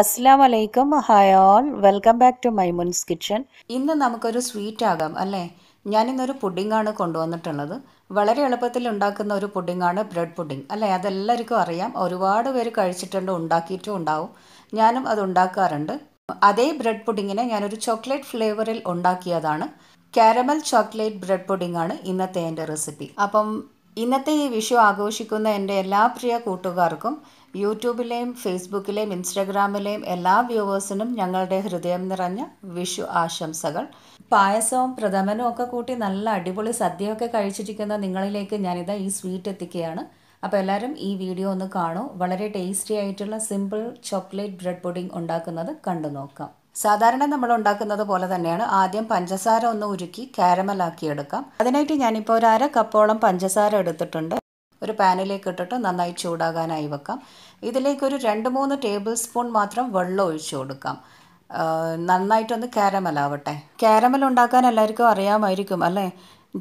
അസ്സാം വലൈക്കും hi all welcome back to Maimoon's kitchen ഇന്ന് നമുക്കൊരു സ്വീറ്റ് ആകാം അല്ലേ ഞാനിന്നൊരു പുഡിങ്ങാണ് കൊണ്ടുവന്നിട്ടുള്ളത് വളരെ എളുപ്പത്തിൽ ഉണ്ടാക്കുന്ന ഒരു പുഡിങ്ങാണ് ബ്രെഡ് പുഡിങ് അല്ലേ അതെല്ലാവർക്കും അറിയാം ഒരുപാട് പേര് കഴിച്ചിട്ടുണ്ട് ഉണ്ടാക്കിയിട്ടും ഉണ്ടാവും ഞാനും അത് ഉണ്ടാക്കാറുണ്ട് അതേ ബ്രെഡ് പുഡിങ്ങിനെ ഞാനൊരു ചോക്ലേറ്റ് ഫ്ലേവറിൽ ഉണ്ടാക്കിയതാണ് കാരമൽ ചോക്ലേറ്റ് ബ്രെഡ് പുഡിങ്ങാണ് ഇന്നത്തെ എൻ്റെ റെസിപ്പി അപ്പം ഇന്നത്തെ ഈ വിഷു ആഘോഷിക്കുന്ന എൻ്റെ എല്ലാ പ്രിയ കൂട്ടുകാർക്കും യൂട്യൂബിലെയും ഫേസ്ബുക്കിലെയും ഇൻസ്റ്റഗ്രാമിലെയും എല്ലാ വ്യൂവേഴ്സിനും ഞങ്ങളുടെ ഹൃദയം നിറഞ്ഞ വിഷു ആശംസകൾ പായസവും പ്രഥമനും ഒക്കെ കൂട്ടി നല്ല അടിപൊളി സദ്യയൊക്കെ കഴിച്ചിരിക്കുന്ന നിങ്ങളിലേക്ക് ഞാനിതാ ഈ സ്വീറ്റ് എത്തിക്കുകയാണ് അപ്പോൾ എല്ലാവരും ഈ വീഡിയോ ഒന്ന് കാണൂ വളരെ ടേസ്റ്റി ആയിട്ടുള്ള സിമ്പിൾ ചോക്ലേറ്റ് ബ്രെഡ് പുഡിംഗ് ഉണ്ടാക്കുന്നത് കണ്ടു നോക്കാം സാധാരണ നമ്മൾ ഉണ്ടാക്കുന്നത് പോലെ തന്നെയാണ് ആദ്യം പഞ്ചസാര ഒന്ന് ഉരുക്കി കാരമലാക്കി എടുക്കാം അതിനായിട്ട് ഞാനിപ്പോൾ ഒരു അര കപ്പോളം പഞ്ചസാര എടുത്തിട്ടുണ്ട് ഒരു പാനിലേക്ക് ഇട്ടിട്ട് നന്നായി ചൂടാകാനായി വെക്കാം ഇതിലേക്ക് ഒരു രണ്ട് മൂന്ന് ടേബിൾ സ്പൂൺ മാത്രം വെള്ളം ഒഴിച്ചു കൊടുക്കാം നന്നായിട്ടൊന്ന് കാരമൽ ആവട്ടെ കാരമൽ ഉണ്ടാക്കാൻ എല്ലാവർക്കും അറിയാമായിരിക്കും അല്ലേ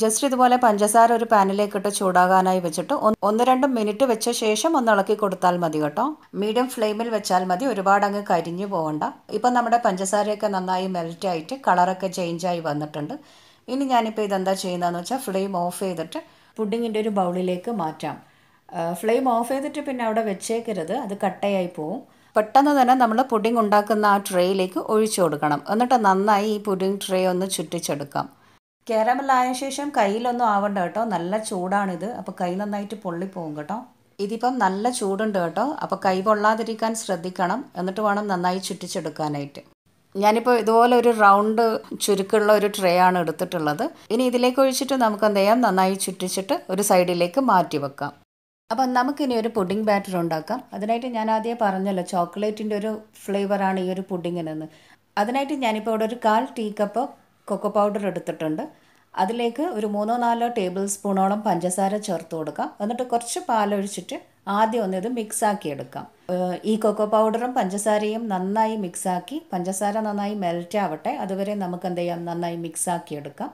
ജസ്റ്റ് ഇതുപോലെ പഞ്ചസാര ഒരു പാനിലേക്ക് ഇട്ട് ചൂടാകാനായി വെച്ചിട്ട് ഒന്ന് രണ്ട് മിനിറ്റ് വെച്ച ശേഷം ഒന്ന് ഇളക്കി കൊടുത്താൽ മതി കേട്ടോ മീഡിയം ഫ്ലെയിമിൽ വെച്ചാൽ മതി ഒരുപാട് അങ്ങ് കരിഞ്ഞു പോകണ്ട ഇപ്പം നമ്മുടെ പഞ്ചസാരയൊക്കെ നന്നായി മെൽറ്റ് ആയിട്ട് കളറൊക്കെ ആയി വന്നിട്ടുണ്ട് ഇനി ഞാനിപ്പോൾ ഇതെന്താ ചെയ്യുന്നതെന്ന് വെച്ചാൽ ഫ്ലെയിം ഓഫ് ചെയ്തിട്ട് പുഡിങ്ങിൻ്റെ ഒരു ബൗളിലേക്ക് മാറ്റാം ഫ്ലെയിം ഓഫ് ചെയ്തിട്ട് പിന്നെ അവിടെ വെച്ചേക്കരുത് അത് കട്ടയായി പോവും പെട്ടെന്ന് തന്നെ നമ്മൾ പുഡിംഗ് ഉണ്ടാക്കുന്ന ആ ട്രേയിലേക്ക് ഒഴിച്ചു കൊടുക്കണം എന്നിട്ട് നന്നായി ഈ പുഡിംഗ് ട്രേ ഒന്ന് ചുറ്റിച്ചെടുക്കാം കേരമലായ ശേഷം കയ്യിലൊന്നും ആവണ്ട കേട്ടോ നല്ല ചൂടാണിത് അപ്പോൾ കൈ നന്നായിട്ട് പൊള്ളിപ്പോവും കേട്ടോ ഇതിപ്പം നല്ല ചൂടുണ്ട് കേട്ടോ അപ്പോൾ കൈ പൊള്ളാതിരിക്കാൻ ശ്രദ്ധിക്കണം എന്നിട്ട് വേണം നന്നായി ചുറ്റിച്ചെടുക്കാനായിട്ട് ഞാനിപ്പോൾ ഇതുപോലെ ഒരു റൗണ്ട് ചുരുക്കുള്ള ഒരു ട്രേ ആണ് എടുത്തിട്ടുള്ളത് ഇനി ഇതിലേക്ക് ഒഴിച്ചിട്ട് നമുക്ക് എന്ത് ചെയ്യാം നന്നായി ചുറ്റിച്ചിട്ട് ഒരു സൈഡിലേക്ക് മാറ്റി വെക്കാം അപ്പം നമുക്കിനി ഒരു പുഡിംഗ് ബാറ്റർ ഉണ്ടാക്കാം അതിനായിട്ട് ഞാൻ ആദ്യം പറഞ്ഞല്ലോ ചോക്ലേറ്റിൻ്റെ ഒരു ഫ്ലേവറാണ് ഈ ഒരു പുഡിങ്ങിനെന്ന് അതിനായിട്ട് ഞാനിപ്പോൾ ഇവിടെ ഒരു കാൽ ടീ കപ്പ് കൊക്കോ പൗഡർ എടുത്തിട്ടുണ്ട് അതിലേക്ക് ഒരു മൂന്നോ നാലോ ടേബിൾ സ്പൂണോളം പഞ്ചസാര ചേർത്ത് കൊടുക്കാം എന്നിട്ട് കുറച്ച് പാലൊഴിച്ചിട്ട് ആദ്യം ഒന്നിത് ഇത് മിക്സാക്കി എടുക്കാം ഈ കൊക്കോ പൗഡറും പഞ്ചസാരയും നന്നായി മിക്സാക്കി പഞ്ചസാര നന്നായി മെൽറ്റ് ആവട്ടെ അതുവരെ നമുക്ക് എന്ത് ചെയ്യാം നന്നായി മിക്സാക്കി എടുക്കാം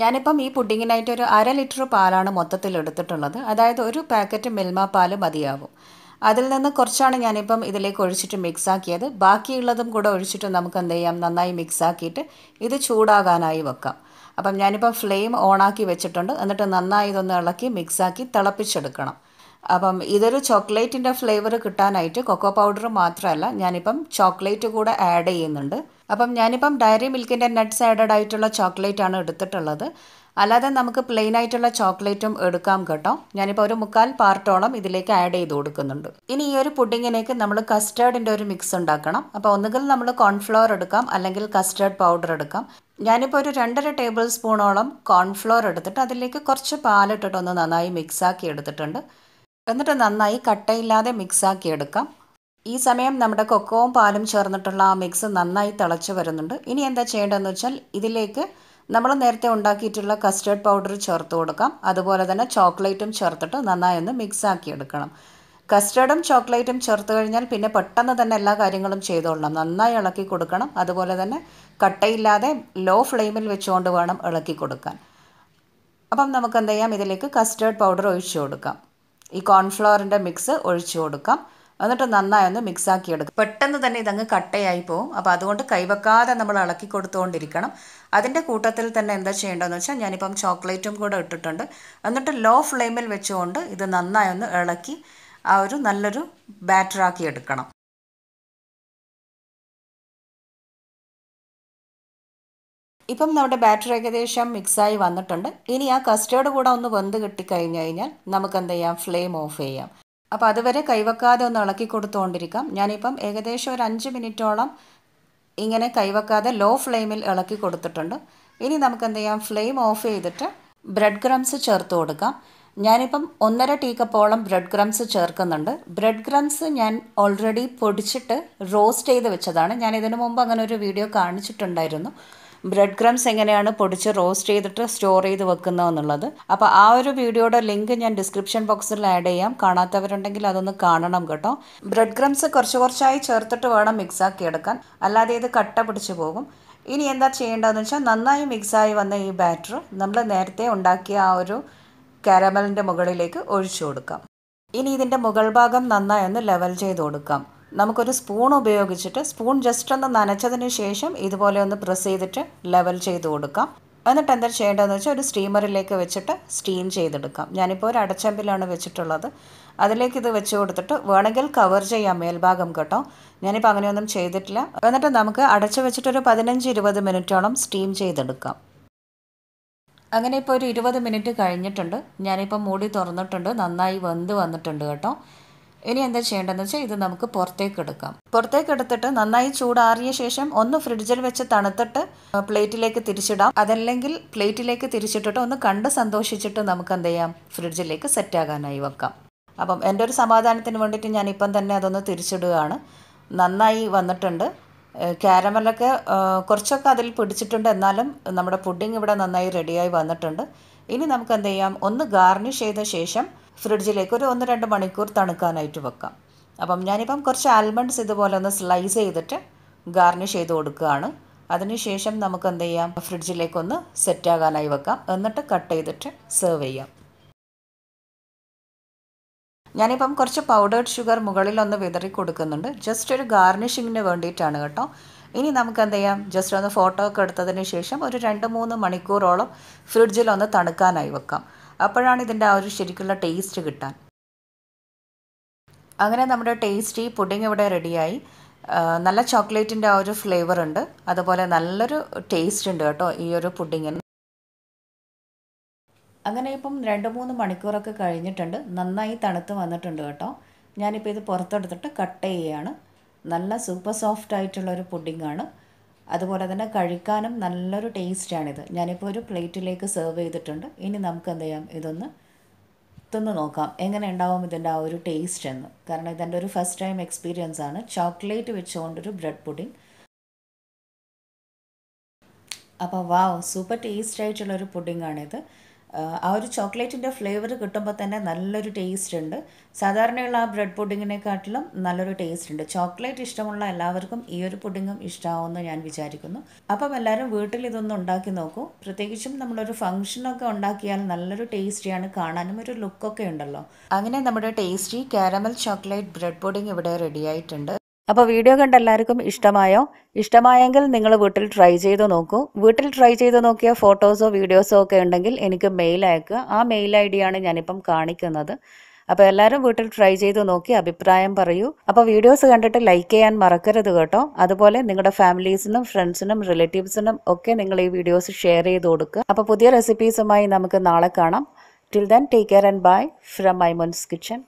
ഞാനിപ്പം ഈ പുഡിങ്ങിനായിട്ട് ഒരു അര ലിറ്റർ പാലാണ് മൊത്തത്തിൽ എടുത്തിട്ടുള്ളത് അതായത് ഒരു പാക്കറ്റ് മിൽമ പാല് മതിയാവും അതിൽ നിന്ന് കുറച്ചാണ് ഞാനിപ്പം ഇതിലേക്ക് ഒഴിച്ചിട്ട് മിക്സാക്കിയത് ബാക്കിയുള്ളതും കൂടെ ഒഴിച്ചിട്ട് നമുക്ക് എന്ത് ചെയ്യാം നന്നായി മിക്സാക്കിയിട്ട് ഇത് ചൂടാകാനായി വെക്കാം അപ്പം ഞാനിപ്പം ഫ്ലെയിം ഓണാക്കി വെച്ചിട്ടുണ്ട് എന്നിട്ട് നന്നായി ഇതൊന്ന് ഇളക്കി മിക്സാക്കി തിളപ്പിച്ചെടുക്കണം അപ്പം ഇതൊരു ചോക്ലേറ്റിൻ്റെ ഫ്ലേവർ കിട്ടാനായിട്ട് കൊക്കോ പൗഡർ മാത്രമല്ല ഞാനിപ്പം ചോക്ലേറ്റ് കൂടെ ആഡ് ചെയ്യുന്നുണ്ട് അപ്പം ഞാനിപ്പം ഡയറി മിൽക്കിൻ്റെ നട്ട്സ് ആഡഡ് ആയിട്ടുള്ള ചോക്ലേറ്റ് ആണ് എടുത്തിട്ടുള്ളത് അല്ലാതെ നമുക്ക് പ്ലെയിൻ ആയിട്ടുള്ള ചോക്ലേറ്റും എടുക്കാം കേട്ടോ ഞാനിപ്പോൾ ഒരു മുക്കാൽ പാർട്ടോളം ഇതിലേക്ക് ആഡ് ചെയ്ത് കൊടുക്കുന്നുണ്ട് ഇനി ഈ ഒരു പുഡിങ്ങിനേക്ക് നമ്മൾ കസ്റ്റേർഡിൻ്റെ ഒരു മിക്സ് ഉണ്ടാക്കണം അപ്പോൾ ഒന്നുകിൽ നമ്മൾ കോൺഫ്ലോർ എടുക്കാം അല്ലെങ്കിൽ കസ്റ്റേർഡ് പൗഡർ എടുക്കാം ഞാനിപ്പോൾ ഒരു രണ്ടര ടേബിൾ സ്പൂണോളം കോൺഫ്ലോർ എടുത്തിട്ട് അതിലേക്ക് കുറച്ച് പാലിട്ടിട്ടൊന്ന് ഒന്ന് നന്നായി മിക്സാക്കി എടുത്തിട്ടുണ്ട് എന്നിട്ട് നന്നായി കട്ടയില്ലാതെ മിക്സാക്കി എടുക്കാം ഈ സമയം നമ്മുടെ കൊക്കവും പാലും ചേർന്നിട്ടുള്ള ആ മിക്സ് നന്നായി തിളച്ച് വരുന്നുണ്ട് ഇനി എന്താ ചെയ്യേണ്ടതെന്ന് വെച്ചാൽ ഇതിലേക്ക് നമ്മൾ നേരത്തെ ഉണ്ടാക്കിയിട്ടുള്ള കസ്റ്റേർഡ് പൗഡർ ചേർത്ത് കൊടുക്കാം അതുപോലെ തന്നെ ചോക്ലേറ്റും ചേർത്തിട്ട് നന്നായി ഒന്ന് മിക്സാക്കി എടുക്കണം കസ്റ്റേർഡും ചോക്ലേറ്റും ചേർത്ത് കഴിഞ്ഞാൽ പിന്നെ പെട്ടെന്ന് തന്നെ എല്ലാ കാര്യങ്ങളും ചെയ്തോളണം നന്നായി ഇളക്കി കൊടുക്കണം അതുപോലെ തന്നെ കട്ടയില്ലാതെ ലോ ഫ്ലെയിമിൽ വെച്ചുകൊണ്ട് വേണം ഇളക്കി കൊടുക്കാൻ അപ്പം നമുക്ക് എന്ത് ചെയ്യാം ഇതിലേക്ക് കസ്റ്റേർഡ് പൗഡർ ഒഴിച്ചു കൊടുക്കാം ഈ കോൺഫ്ലവറിൻ്റെ മിക്സ് ഒഴിച്ചു കൊടുക്കാം എന്നിട്ട് നന്നായി ഒന്ന് മിക്സാക്കി എടുക്കും പെട്ടെന്ന് തന്നെ ഇതങ്ങ് കട്ടയായി പോകും അപ്പോൾ അതുകൊണ്ട് കൈവെക്കാതെ നമ്മൾ ഇളക്കി കൊടുത്തുകൊണ്ടിരിക്കണം അതിൻ്റെ കൂട്ടത്തിൽ തന്നെ എന്താ ചെയ്യേണ്ടതെന്ന് വെച്ചാൽ ഞാനിപ്പം ചോക്ലേറ്റും കൂടെ ഇട്ടിട്ടുണ്ട് എന്നിട്ട് ലോ ഫ്ലെയിമിൽ വെച്ചുകൊണ്ട് ഇത് നന്നായി ഒന്ന് ഇളക്കി ആ ഒരു നല്ലൊരു ബാറ്ററാക്കി എടുക്കണം ഇപ്പം നമ്മുടെ ബാറ്റർ ഏകദേശം മിക്സായി വന്നിട്ടുണ്ട് ഇനി ആ കസ്റ്റേർഡ് കൂടെ ഒന്ന് വെന്ത് കിട്ടിക്കഴിഞ്ഞ് കഴിഞ്ഞാൽ നമുക്ക് എന്ത് ചെയ്യാം ഫ്ലെയിം ഓഫ് ചെയ്യാം അപ്പോൾ അതുവരെ കൈവക്കാതെ ഒന്ന് ഇളക്കി കൊടുത്തുകൊണ്ടിരിക്കാം ഞാനിപ്പം ഏകദേശം ഒരു അഞ്ച് മിനിറ്റോളം ഇങ്ങനെ കൈവക്കാതെ ലോ ഫ്ലെയിമിൽ ഇളക്കി കൊടുത്തിട്ടുണ്ട് ഇനി നമുക്ക് എന്ത് ചെയ്യാം ഫ്ലെയിം ഓഫ് ചെയ്തിട്ട് ബ്രെഡ് ക്രംസ് ചേർത്ത് കൊടുക്കാം ഞാനിപ്പം ഒന്നര കപ്പോളം ബ്രെഡ് ക്രംസ് ചേർക്കുന്നുണ്ട് ബ്രെഡ് ക്രംസ് ഞാൻ ഓൾറെഡി പൊടിച്ചിട്ട് റോസ്റ്റ് ചെയ്ത് വെച്ചതാണ് ഞാൻ ഇതിനു മുമ്പ് അങ്ങനെ ഒരു വീഡിയോ കാണിച്ചിട്ടുണ്ടായിരുന്നു ബ്രെഡ് ക്രംസ് എങ്ങനെയാണ് പൊടിച്ച് റോസ്റ്റ് ചെയ്തിട്ട് സ്റ്റോർ ചെയ്ത് വെക്കുന്നതെന്നുള്ളത് അപ്പോൾ ആ ഒരു വീഡിയോയുടെ ലിങ്ക് ഞാൻ ഡിസ്ക്രിപ്ഷൻ ബോക്സിൽ ആഡ് ചെയ്യാം കാണാത്തവരുണ്ടെങ്കിൽ അതൊന്ന് കാണണം കേട്ടോ ബ്രെഡ് ക്രംസ് കുറച്ച് കുറച്ചായി ചേർത്തിട്ട് വേണം മിക്സാക്കി എടുക്കാൻ അല്ലാതെ ഇത് കട്ട പിടിച്ച് പോകും ഇനി എന്താ ചെയ്യേണ്ടതെന്ന് വെച്ചാൽ നന്നായി മിക്സായി വന്ന ഈ ബാറ്റർ നമ്മൾ നേരത്തെ ഉണ്ടാക്കിയ ആ ഒരു കാരമലിൻ്റെ മുകളിലേക്ക് ഒഴിച്ചു കൊടുക്കാം ഇനി ഇതിൻ്റെ മുകൾ ഭാഗം നന്നായി ഒന്ന് ലെവൽ ചെയ്ത് കൊടുക്കാം നമുക്കൊരു സ്പൂൺ ഉപയോഗിച്ചിട്ട് സ്പൂൺ ജസ്റ്റ് ഒന്ന് നനച്ചതിന് ശേഷം ഇതുപോലെ ഒന്ന് പ്രസ് ചെയ്തിട്ട് ലെവൽ ചെയ്ത് കൊടുക്കാം എന്നിട്ട് എന്താ ചെയ്യേണ്ടതെന്ന് വെച്ചാൽ ഒരു സ്റ്റീമറിലേക്ക് വെച്ചിട്ട് സ്റ്റീം ചെയ്തെടുക്കാം ഞാനിപ്പോൾ ഒരു അടച്ചമ്പിലാണ് വെച്ചിട്ടുള്ളത് അതിലേക്ക് ഇത് വെച്ച് കൊടുത്തിട്ട് വേണമെങ്കിൽ കവർ ചെയ്യാം മേൽഭാഗം കേട്ടോ ഞാനിപ്പോൾ അങ്ങനെയൊന്നും ചെയ്തിട്ടില്ല എന്നിട്ട് നമുക്ക് അടച്ചു വെച്ചിട്ടൊരു പതിനഞ്ച് ഇരുപത് മിനിറ്റോളം സ്റ്റീം ചെയ്തെടുക്കാം അങ്ങനെ ഇപ്പോൾ ഒരു ഇരുപത് മിനിറ്റ് കഴിഞ്ഞിട്ടുണ്ട് ഞാനിപ്പോൾ മൂടി തുറന്നിട്ടുണ്ട് നന്നായി വെന്ത് വന്നിട്ടുണ്ട് കേട്ടോ ഇനി എന്താ ചെയ്യേണ്ടതെന്ന് വെച്ചാൽ ഇത് നമുക്ക് പുറത്തേക്ക് എടുക്കാം പുറത്തേക്ക് എടുത്തിട്ട് നന്നായി ചൂടാറിയ ശേഷം ഒന്ന് ഫ്രിഡ്ജിൽ വെച്ച് തണുത്തിട്ട് പ്ലേറ്റിലേക്ക് തിരിച്ചിടാം അതല്ലെങ്കിൽ പ്ലേറ്റിലേക്ക് തിരിച്ചിട്ടിട്ട് ഒന്ന് കണ്ട് സന്തോഷിച്ചിട്ട് നമുക്ക് എന്ത് ചെയ്യാം ഫ്രിഡ്ജിലേക്ക് സെറ്റാകാനായി വെക്കാം അപ്പം എൻ്റെ ഒരു സമാധാനത്തിന് വേണ്ടിയിട്ട് ഇപ്പം തന്നെ അതൊന്ന് തിരിച്ചിടുകയാണ് നന്നായി വന്നിട്ടുണ്ട് ക്യാരമലൊക്കെ കുറച്ചൊക്കെ അതിൽ പിടിച്ചിട്ടുണ്ട് എന്നാലും നമ്മുടെ പുഡിംഗ് ഇവിടെ നന്നായി റെഡിയായി വന്നിട്ടുണ്ട് ഇനി നമുക്ക് എന്ത് ചെയ്യാം ഒന്ന് ഗാർണിഷ് ചെയ്ത ശേഷം ഫ്രിഡ്ജിലേക്ക് ഒരു ഒന്ന് രണ്ട് മണിക്കൂർ തണുക്കാനായിട്ട് വെക്കാം അപ്പം ഞാനിപ്പം കുറച്ച് ആൽമണ്ട്സ് ഇതുപോലെ ഒന്ന് സ്ലൈസ് ചെയ്തിട്ട് ഗാർണിഷ് ചെയ്ത് കൊടുക്കുകയാണ് അതിനുശേഷം നമുക്ക് എന്ത് ചെയ്യാം ഫ്രിഡ്ജിലേക്കൊന്ന് സെറ്റാകാനായി വെക്കാം എന്നിട്ട് കട്ട് ചെയ്തിട്ട് സെർവ് ചെയ്യാം ഞാനിപ്പം കുറച്ച് പൗഡേർഡ് ഷുഗർ മുകളിൽ ഒന്ന് വിതറി കൊടുക്കുന്നുണ്ട് ജസ്റ്റ് ഒരു ഗാർണിഷിങ്ങിന് വേണ്ടിയിട്ടാണ് കേട്ടോ ഇനി നമുക്ക് എന്ത് ചെയ്യാം ജസ്റ്റ് ഒന്ന് ഫോട്ടോ ഒക്കെ എടുത്തതിന് ശേഷം ഒരു രണ്ട് മൂന്ന് മണിക്കൂറോളം ഫ്രിഡ്ജിൽ ഒന്ന് തണുക്കാനായി വെക്കാം അപ്പോഴാണ് ഇതിൻ്റെ ആ ഒരു ശരിക്കുള്ള ടേസ്റ്റ് കിട്ടാൻ അങ്ങനെ നമ്മുടെ ടേസ്റ്റി പുഡിംഗ് ഇവിടെ റെഡിയായി നല്ല ചോക്ലേറ്റിൻ്റെ ആ ഒരു ഫ്ലേവർ ഉണ്ട് അതുപോലെ നല്ലൊരു ടേസ്റ്റ് ഉണ്ട് കേട്ടോ ഈ ഒരു പുഡിങ്ങിന് അങ്ങനെ ഇപ്പം രണ്ട് മൂന്ന് മണിക്കൂറൊക്കെ കഴിഞ്ഞിട്ടുണ്ട് നന്നായി തണുത്ത് വന്നിട്ടുണ്ട് കേട്ടോ ഞാനിപ്പോൾ ഇത് പുറത്തെടുത്തിട്ട് കട്ട് ചെയ്യുകയാണ് നല്ല സൂപ്പർ സോഫ്റ്റ് ആയിട്ടുള്ള ഒരു പുഡിങ്ങാണ് അതുപോലെ തന്നെ കഴിക്കാനും നല്ലൊരു ടേസ്റ്റാണിത് ഞാനിപ്പോൾ ഒരു പ്ലേറ്റിലേക്ക് സെർവ് ചെയ്തിട്ടുണ്ട് ഇനി നമുക്ക് എന്ത് ചെയ്യാം ഇതൊന്ന് തിന്ന് നോക്കാം എങ്ങനെ ഉണ്ടാവും ഇതിൻ്റെ ആ ഒരു ടേസ്റ്റ് എന്ന് കാരണം ഇതെൻ്റെ ഒരു ഫസ്റ്റ് ടൈം എക്സ്പീരിയൻസ് ആണ് ചോക്ലേറ്റ് വെച്ചുകൊണ്ടൊരു ബ്രെഡ് പുഡിംഗ് അപ്പോൾ വാവ് സൂപ്പർ ടേസ്റ്റ് ആയിട്ടുള്ളൊരു പുഡിംഗ് ആണിത് ആ ഒരു ചോക്ലേറ്റിൻ്റെ ഫ്ലേവർ കിട്ടുമ്പോൾ തന്നെ നല്ലൊരു ടേസ്റ്റ് ഉണ്ട് സാധാരണയുള്ള ആ ബ്രെഡ് പുഡിങ്ങിനെക്കാട്ടിലും നല്ലൊരു ടേസ്റ്റ് ഉണ്ട് ചോക്ലേറ്റ് ഇഷ്ടമുള്ള എല്ലാവർക്കും ഈ ഒരു പുഡിങ്ങും ഇഷ്ടമാവുമെന്ന് ഞാൻ വിചാരിക്കുന്നു അപ്പം എല്ലാവരും വീട്ടിൽ ഇതൊന്ന് ഉണ്ടാക്കി നോക്കൂ പ്രത്യേകിച്ചും നമ്മളൊരു ഫംഗ്ഷനൊക്കെ ഉണ്ടാക്കിയാൽ നല്ലൊരു ടേസ്റ്റിയാണ് കാണാനും ഒരു ലുക്കൊക്കെ ഉണ്ടല്ലോ അങ്ങനെ നമ്മുടെ tasty caramel chocolate bread pudding ഇവിടെ റെഡിയായിട്ടുണ്ട് അപ്പോൾ വീഡിയോ കണ്ട എല്ലാവർക്കും ഇഷ്ടമായോ ഇഷ്ടമായെങ്കിൽ നിങ്ങൾ വീട്ടിൽ ട്രൈ ചെയ്ത് നോക്കൂ വീട്ടിൽ ട്രൈ ചെയ്ത് നോക്കിയ ഫോട്ടോസോ വീഡിയോസോ ഒക്കെ ഉണ്ടെങ്കിൽ എനിക്ക് മെയിൽ അയക്കുക ആ മെയിൽ ഐ ഡിയാണ് ഞാനിപ്പം കാണിക്കുന്നത് അപ്പോൾ എല്ലാവരും വീട്ടിൽ ട്രൈ ചെയ്ത് നോക്കി അഭിപ്രായം പറയൂ അപ്പോൾ വീഡിയോസ് കണ്ടിട്ട് ലൈക്ക് ചെയ്യാൻ മറക്കരുത് കേട്ടോ അതുപോലെ നിങ്ങളുടെ ഫാമിലീസിനും ഫ്രണ്ട്സിനും റിലേറ്റീവ്സിനും ഒക്കെ നിങ്ങൾ ഈ വീഡിയോസ് ഷെയർ ചെയ്ത് കൊടുക്കുക അപ്പോൾ പുതിയ റെസിപ്പീസുമായി നമുക്ക് നാളെ കാണാം till then take care and bye from Maimoon's kitchen